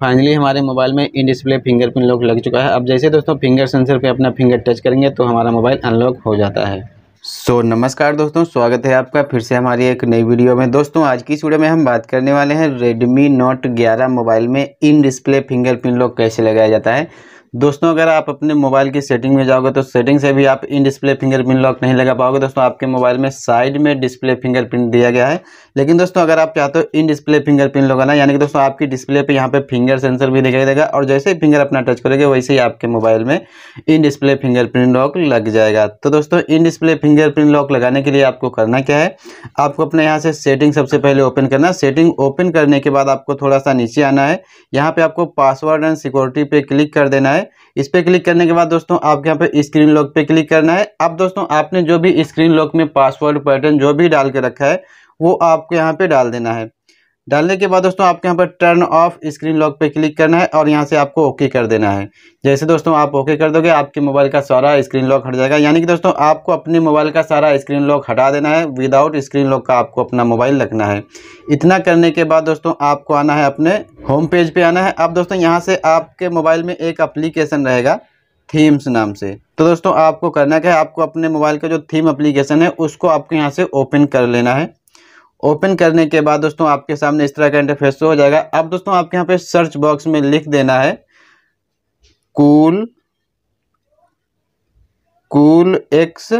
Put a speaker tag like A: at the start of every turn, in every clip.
A: finally हमारे mobile में in display fingerprint lock लग चुका है अब जैसे दोस्तों फिंगर सेंसर पे अपना फिंगर टच करेंगे तो हमारा मोबाइल अनलॉक हो जाता है सो so, नमस्कार दोस्तों स्वागत है आपका फिर से हमारी एक नई वीडियो में दोस्तों आज की इस वीडियो में हम बात करने वाले हैं Redmi Note 11 मोबाइल में इन डिस्प्ले फिंगरप्रिंट लॉक कैसे लगाया जाता है दोस्तों अगर आप अपने मोबाइल की सेटिंग में जाओगे तो सेटिंग से भी आप इन डिस्प्ले फिंगरप्रिंट लॉक नहीं लगा पाओगे दोस्तों आपके मोबाइल में साइड में डिस्प्ले फिंगरप्रिंट दिया गया है लेकिन दोस्तों अगर आप चाहते हो इन डिस्प्ले फिंगरप्रिंट लगाना यानी कि दोस्तों आपकी डिस्प्ले पे यहाँ पे फिंगर सेंसर भी दिखाई देगा और जैसे ही फिंगर अपना टच करोगे वैसे ही आपके मोबाइल में इन डिस्प्ले फिंगरप्रिंट लॉक लग जाएगा तो दोस्तों इन डिस्प्ले फिंगरप्रिंट लॉक लगाने के लिए आपको करना क्या है आपको अपने यहाँ से सेटिंग सबसे पहले ओपन करना सेटिंग ओपन करने के बाद आपको थोड़ा सा नीचे आना है यहाँ पर आपको पासवर्ड एंड सिक्योरिटी पे क्लिक कर देना है है इस पर क्लिक करने के बाद दोस्तों आपके यहाँ पे स्क्रीन लॉक पे क्लिक करना है अब दोस्तों आपने जो भी स्क्रीन लॉक में पासवर्ड पैटर्न जो भी डाल के रखा है वो आपको यहाँ पे डाल देना है डालने के बाद दोस्तों आपके यहाँ पर टर्न ऑफ स्क्रीन लॉक पे क्लिक करना है और यहाँ से आपको ओके कर देना है जैसे दोस्तों आप ओके कर दोगे आपके मोबाइल का सारा स्क्रीन लॉक हट जाएगा यानी कि दोस्तों आपको अपने मोबाइल का सारा स्क्रीन लॉक हटा देना है विदाउट स्क्रीन लॉक का आपको अपना मोबाइल रखना है इतना करने के बाद दोस्तों आपको आना है अपने होम पेज पर आना है अब दोस्तों यहाँ से आपके मोबाइल में एक अप्लीकेशन रहेगा थीम्स नाम से तो दोस्तों आपको करना क्या है आपको अपने मोबाइल का जो थीम अप्लीकेशन है उसको आपको यहाँ से ओपन कर लेना है ओपन करने के बाद दोस्तों आपके सामने इस तरह का इंटरफेस हो जाएगा अब दोस्तों आपके यहाँ पे सर्च बॉक्स में लिख देना है cool cool X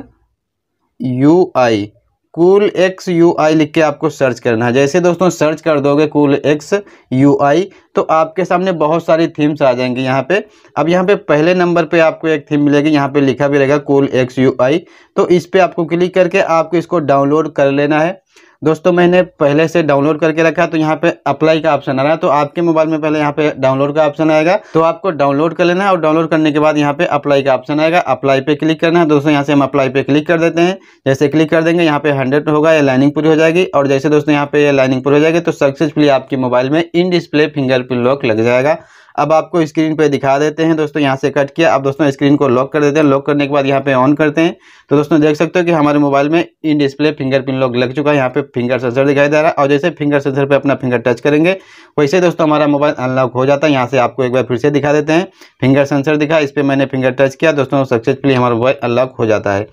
A: U I cool X U I लिख के आपको सर्च करना है जैसे दोस्तों सर्च कर दोगे कूल एक्स यू आई तो आपके सामने बहुत सारी थीम्स आ जाएंगी यहाँ पे अब यहाँ पे पहले नंबर पे आपको एक थीम मिलेगी यहाँ पे लिखा भी रहेगा कूल एक्स यू आई तो इस पर आपको क्लिक करके आपको इसको डाउनलोड कर लेना है दोस्तों मैंने पहले से डाउनलोड करके रखा तो यहाँ पे अप्लाई का ऑप्शन आ रहा है तो आपके मोबाइल में पहले यहाँ पे डाउनलोड का ऑप्शन आएगा तो आपको डाउनलोड कर लेना है और डाउनलोड करने के बाद यहाँ पे अप्लाई का ऑप्शन आएगा अप्लाई पे क्लिक करना है दोस्तों यहाँ से हम अप्लाई पे क्लिक कर देते हैं जैसे क्लिक कर देंगे यहाँ पे हंड्रेड होगा या लाइनिंग पूरी हो जाएगी और जैसे दोस्तों यहाँ पे लाइनिंग पूरी हो जाएगी तो सक्सेसफुली आपके मोबाइल में इन डिस्प्ले फिंगरप्रिंट लॉक लग जाएगा अब आपको स्क्रीन पे दिखा देते हैं दोस्तों यहाँ से कट किया अब दोस्तों स्क्रीन को लॉक कर देते हैं लॉक करने के बाद यहाँ पे ऑन करते हैं तो दोस्तों देख सकते हो कि हमारे मोबाइल में इन डिस्प्ले फिंगरप्रिंट लॉक लग चुका है यहाँ पे फिंगर सेंसर दिखाई दे रहा है और जैसे फिंगर सेंसर पर अपना फिंगर टच करेंगे वैसे दोस्तों हमारा मोबाइल अनलॉक हो जाता है यहाँ से आपको एक बार फिर से दिखा देते हैं फिंगर सेंसर दिखा इस पर मैंने फिंगर टच किया दोस्तों सक्सेसफुली हमारा मोबाइल अनलॉक हो जाता है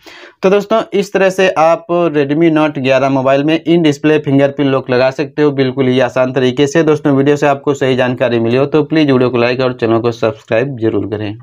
A: तो दोस्तों इस तरह से आप रेडमी नोट ग्यारह मोबाइल में इन डिस्प्ले फिंगरप्रिंट लॉक लगा सकते हो बिल्कुल ही आसान तरीके से दोस्तों वीडियो से आपको सही जानकारी मिली हो तो प्लीज़ वीडियो वीडियो को लाइक और चैनल को सब्सक्राइब जरूर करें